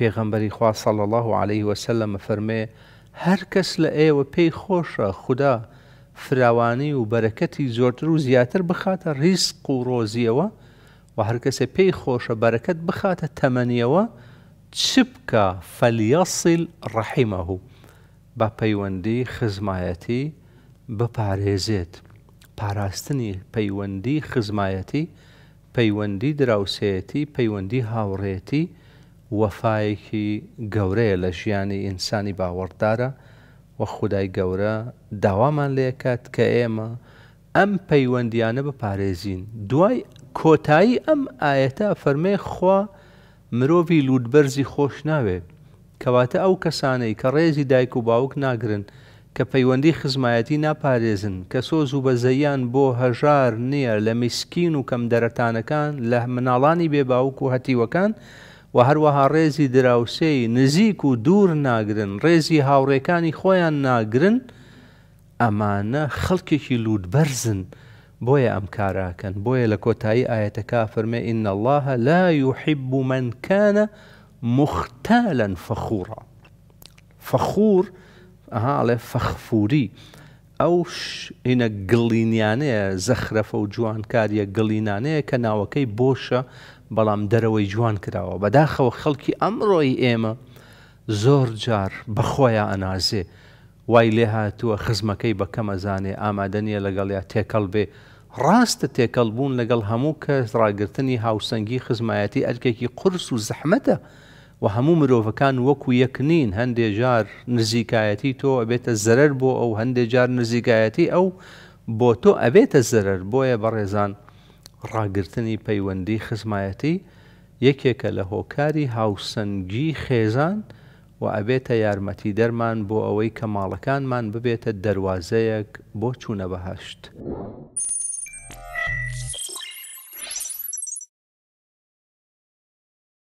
پێغەمبەری خوا سەڵ الله و عليه وسلم فەرمێ هەر کەس لە ئێوە پێی خۆشە خوددا فراوانی و بەرەکەتی زۆرتر و زیاتر بخاتە ریسق و ڕۆزیەوە و هەر کەسە پێی خۆشە بەرەکەت بخاتە تەمەنیەوە چ بکە فەلیەسیل ڕەحیمەهوو بە پەیوەندی خزمایەتی بپارێزێت پاراستنی پەیوەندی خزمایەتی پەیوەندی دراوسەتی پەیوەندی هاوڕێتی وەفایەکی گەورەیە لە ژیانی ئینسانی باوەڕدارە وە خودای گەورە داوامان لێکات کە ئێمە ئەم پەیوەندیانە بپارێزین دوای کۆتایی ئەم ئاەتە فەرمێ خوا مرۆڤ لوودبەرزی خۆش ناوێت کەواتە ئەو کەسانەی کە ڕێزی دایک و باوک ناگرن کە پەیوەندی خزمایەتی ناپارێزن کە سۆز و بەزەیان بۆ هەژار نییە لە میسکین و کەم دەرەتانەکان لە مناڵانی بێباوک و هەتیوەکان و هەروەها ڕێزی دراوسەی نزیک و دوور ناگرن ڕێزی هاوڕێکانی خۆیان ناگرن ئەمانە خەڵکێکی لوود بەرزن بۆیە ئەم کاراکەن بۆیە لە کۆتایی ئاەتەکە فەرمێ ئین اللهە لا يحب من كان مختالا فەخورا فەخور ئەهاڵێ فەخفوری ئەو ئینە گڵینیانەیە زەخرەفە و جوانکاریە گڵینانەیە کە ناوەکەی بۆشە بەڵام دەرەوەی جوان کراوە بەداخەوە خەڵکی ئەمڕۆی ئێمە زۆر جار بەخۆیان ئەنازێ وای لێ هاتووە خزمەکەی بە کەمەزانێ ئامادەنیە لەگەڵیا تێکەڵ بێ ڕاستە تێکەڵ بوون لەگەڵ هەموو کەس ڕاگررتنی هاوسەنگی خزمایەتی ئەرکێکی قرس و زەحمەتە و هەموو مرۆڤەکان وەکو یەکنین هەندێک جار نزیکایەتی تۆ ئەبێتە زەرەر بۆ ئەو هەندێک جار نزیکایەتی ئەو بۆ تۆ ئەبێتە زەرەر بۆیە بەڕێزان ڕاگررتنی پەیوەندی خزمایەتی یەکێکە لە هۆکاری هاوسنگی خێزان و ئەبێتە یارمەتی دەرمان بۆ ئەوەی کە ماڵەکانمان ببێتە دەواازەیەک بۆ چوونە بەهشت.